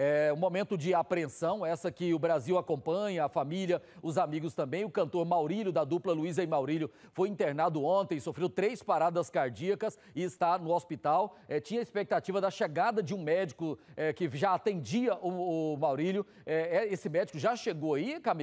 É um momento de apreensão, essa que o Brasil acompanha, a família, os amigos também. O cantor Maurílio, da dupla Luísa e Maurílio, foi internado ontem, sofreu três paradas cardíacas e está no hospital. É, tinha expectativa da chegada de um médico é, que já atendia o, o Maurílio. É, é esse médico já chegou aí, Camila?